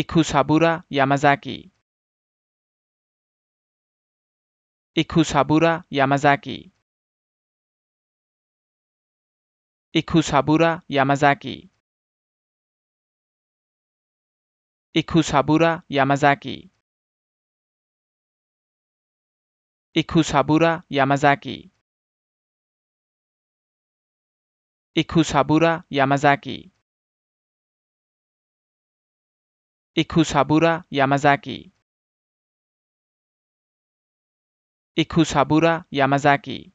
Ikusabura Yamazaki. Ikusabura Yamazaki. Ikusabura Yamazaki. Ikusabura Yamazaki. Ikusabura Yamazaki. Ikusabura Yamazaki. Ikusabura Yamazaki. Ikusabura Yamazaki